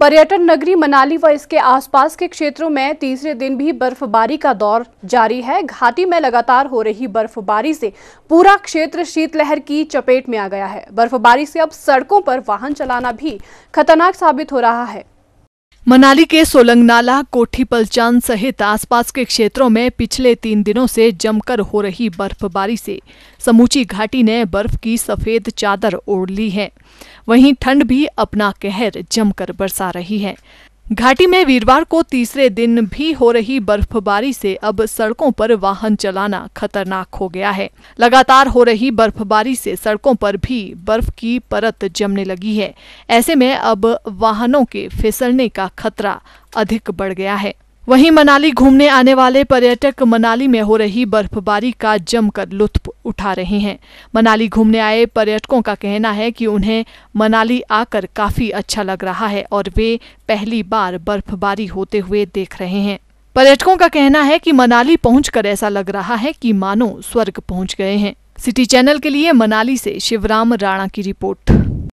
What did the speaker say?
पर्यटन नगरी मनाली व इसके आसपास के क्षेत्रों में तीसरे दिन भी बर्फबारी का दौर जारी है घाटी में लगातार हो रही बर्फबारी से पूरा क्षेत्र शीतलहर की चपेट में आ गया है बर्फबारी से अब सड़कों पर वाहन चलाना भी खतरनाक साबित हो रहा है मनाली के सोलंगनाला कोठी सहित आसपास के क्षेत्रों में पिछले तीन दिनों से जमकर हो रही बर्फबारी से समूची घाटी ने बर्फ की सफेद चादर ओढ़ ली है वहीं ठंड भी अपना कहर जमकर बरसा रही है घाटी में वीरवार को तीसरे दिन भी हो रही बर्फबारी से अब सड़कों पर वाहन चलाना खतरनाक हो गया है लगातार हो रही बर्फबारी से सड़कों पर भी बर्फ की परत जमने लगी है ऐसे में अब वाहनों के फिसलने का खतरा अधिक बढ़ गया है वहीं मनाली घूमने आने वाले पर्यटक मनाली में हो रही बर्फबारी का जमकर लुत्फ उठा रहे हैं मनाली घूमने आए पर्यटकों का कहना है कि उन्हें मनाली आकर काफी अच्छा लग रहा है और वे पहली बार बर्फबारी होते हुए देख रहे हैं पर्यटकों का कहना है कि मनाली पहुंचकर ऐसा लग रहा है कि मानो स्वर्ग पहुंच गए हैं सिटी चैनल के लिए मनाली से शिवराम राणा की रिपोर्ट